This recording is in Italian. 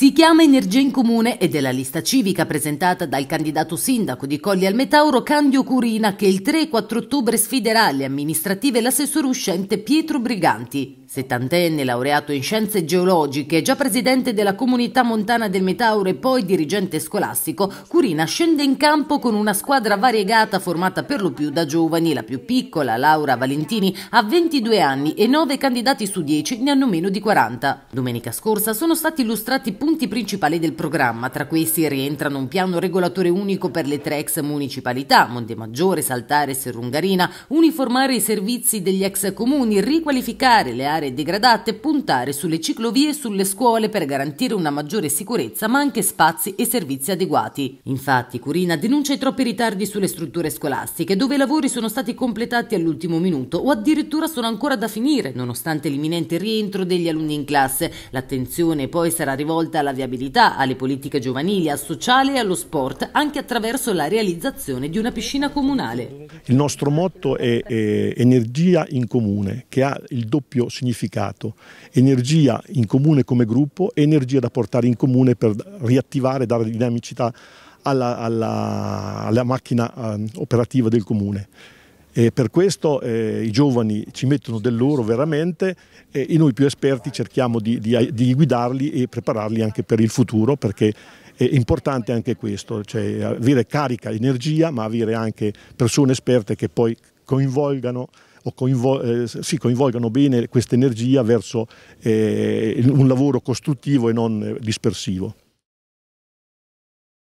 Si chiama Energia in Comune ed è la lista civica presentata dal candidato sindaco di Colli al Metauro Candio Curina che il 3 e 4 ottobre sfiderà le amministrative l'assessore uscente Pietro Briganti. Settantenne, laureato in scienze geologiche, già presidente della comunità montana del Metauro e poi dirigente scolastico, Curina scende in campo con una squadra variegata formata per lo più da giovani. La più piccola, Laura Valentini, ha 22 anni e 9 candidati su 10 ne hanno meno di 40. Domenica scorsa sono stati illustrati punti punti principali del programma, tra questi rientrano un piano regolatore unico per le tre ex municipalità, Montemaggiore, Saltare e Serrungarina, uniformare i servizi degli ex comuni, riqualificare le aree degradate, puntare sulle ciclovie e sulle scuole per garantire una maggiore sicurezza ma anche spazi e servizi adeguati. Infatti Curina denuncia i troppi ritardi sulle strutture scolastiche dove i lavori sono stati completati all'ultimo minuto o addirittura sono ancora da finire nonostante l'imminente rientro degli alunni in classe. L'attenzione poi sarà rivolta volta alla viabilità, alle politiche giovanili, al sociale e allo sport, anche attraverso la realizzazione di una piscina comunale. Il nostro motto è, è energia in comune, che ha il doppio significato, energia in comune come gruppo e energia da portare in comune per riattivare, dare dinamicità alla, alla, alla macchina ehm, operativa del comune. E per questo eh, i giovani ci mettono del loro veramente e noi più esperti cerchiamo di, di, di guidarli e prepararli anche per il futuro perché è importante anche questo, cioè avere carica energia ma avere anche persone esperte che poi coinvolgano o coinvol eh, sì, coinvolgano bene questa energia verso eh, un lavoro costruttivo e non eh, dispersivo.